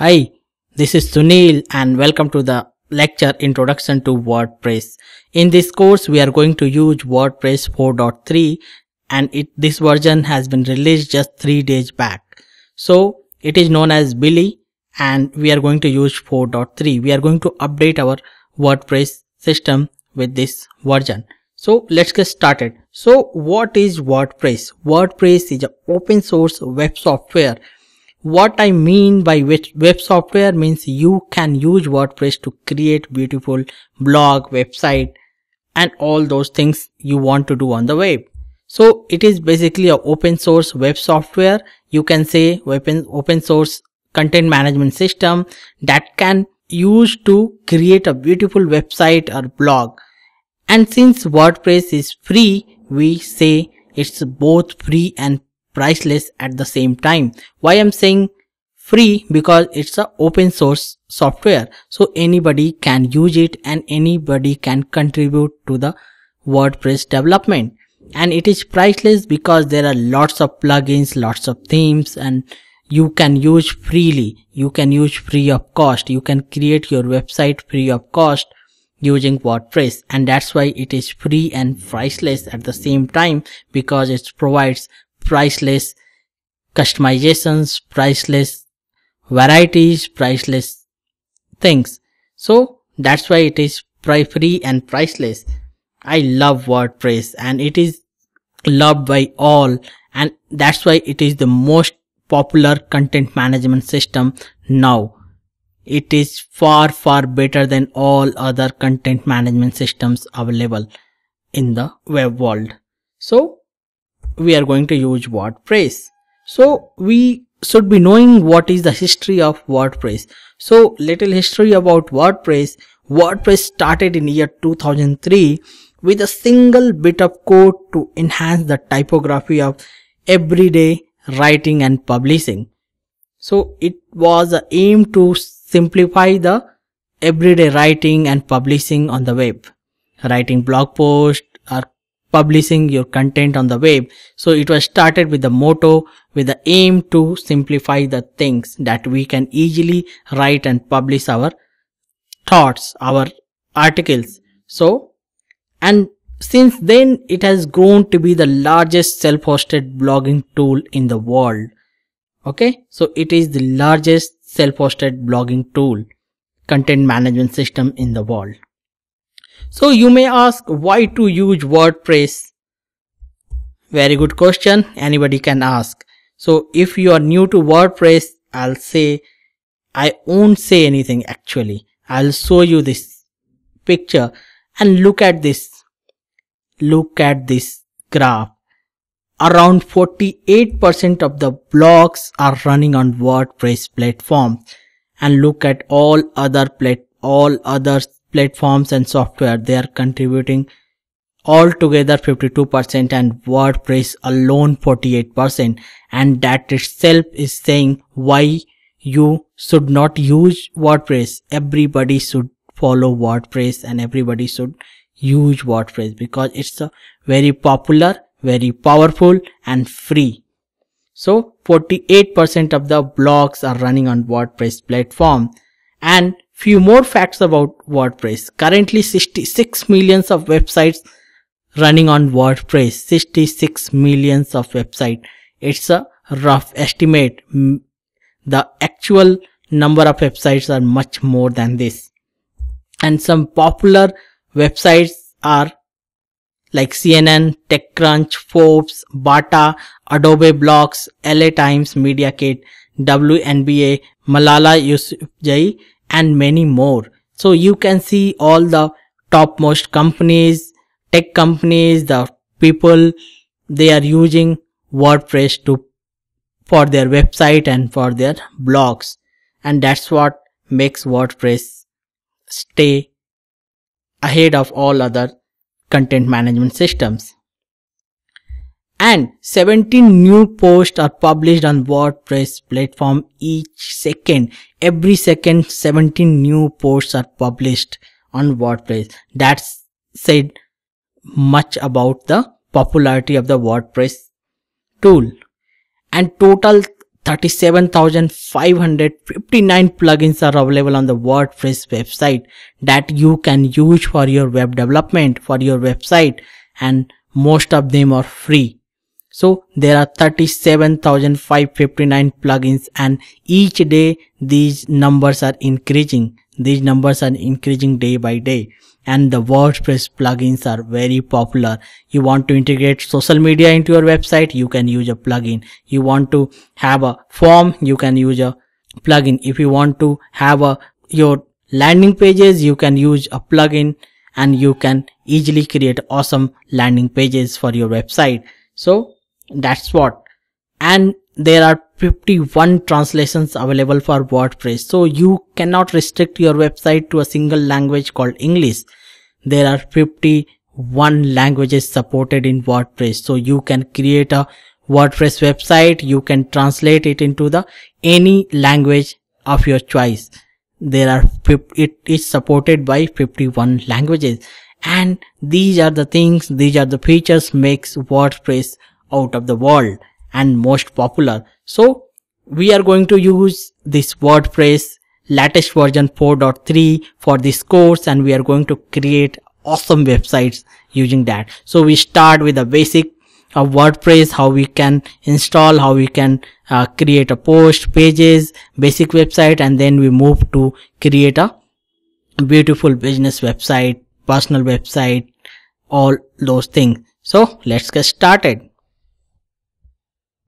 Hi, this is Sunil and welcome to the lecture introduction to WordPress. In this course, we are going to use WordPress 4.3 and it, this version has been released just three days back. So it is known as Billy and we are going to use 4.3. We are going to update our WordPress system with this version. So let's get started. So what is WordPress? WordPress is an open source web software what I mean by web software means you can use WordPress to create beautiful blog, website and all those things you want to do on the web. So it is basically a open source web software. You can say open, open source content management system that can use to create a beautiful website or blog. And since WordPress is free, we say it's both free and priceless at the same time. Why I'm saying free because it's a open source software. So anybody can use it and anybody can contribute to the WordPress development. And it is priceless because there are lots of plugins, lots of themes and you can use freely. You can use free of cost. You can create your website free of cost using WordPress and that's why it is free and priceless at the same time because it provides priceless customizations, priceless varieties, priceless things. So that's why it is free and priceless. I love WordPress and it is loved by all and that's why it is the most popular content management system now. It is far far better than all other content management systems available in the web world. So we are going to use WordPress. So we should be knowing what is the history of WordPress. So little history about WordPress. WordPress started in year 2003 with a single bit of code to enhance the typography of everyday writing and publishing. So it was a aim to simplify the everyday writing and publishing on the web. Writing blog post publishing your content on the web. So it was started with the motto with the aim to simplify the things that we can easily write and publish our thoughts, our articles. So, and since then it has grown to be the largest self-hosted blogging tool in the world. Okay. So it is the largest self-hosted blogging tool, content management system in the world. So you may ask why to use WordPress? Very good question. Anybody can ask. So if you are new to WordPress, I'll say, I won't say anything actually. I'll show you this picture and look at this. Look at this graph. Around 48% of the blogs are running on WordPress platform and look at all other plat all other platforms and software. They are contributing altogether 52% and WordPress alone 48%. And that itself is saying why you should not use WordPress. Everybody should follow WordPress and everybody should use WordPress because it's a very popular, very powerful and free. So 48% of the blogs are running on WordPress platform and Few more facts about WordPress. Currently 66 millions of websites running on WordPress. 66 millions of website. It's a rough estimate. The actual number of websites are much more than this. And some popular websites are like CNN, TechCrunch, Forbes, Bata, Adobe Blocks, LA Times, MediaKit, WNBA, Malala Yousafzai, and many more. So you can see all the topmost companies, tech companies, the people, they are using WordPress to for their website and for their blogs. And that's what makes WordPress stay ahead of all other content management systems and 17 new posts are published on WordPress platform each second. Every second 17 new posts are published on WordPress. That said much about the popularity of the WordPress tool. And total 37,559 plugins are available on the WordPress website that you can use for your web development, for your website and most of them are free. So there are 37,559 plugins and each day these numbers are increasing. These numbers are increasing day by day and the WordPress plugins are very popular. You want to integrate social media into your website, you can use a plugin. You want to have a form, you can use a plugin. If you want to have a your landing pages, you can use a plugin and you can easily create awesome landing pages for your website. So that's what. And there are 51 translations available for WordPress. So you cannot restrict your website to a single language called English. There are 51 languages supported in WordPress. So you can create a WordPress website. You can translate it into the any language of your choice. There are, it is supported by 51 languages. And these are the things, these are the features makes WordPress out of the world and most popular. So we are going to use this WordPress latest version 4.3 for this course and we are going to create awesome websites using that. So we start with the basic of WordPress, how we can install, how we can uh, create a post, pages, basic website and then we move to create a beautiful business website, personal website, all those things. So let's get started.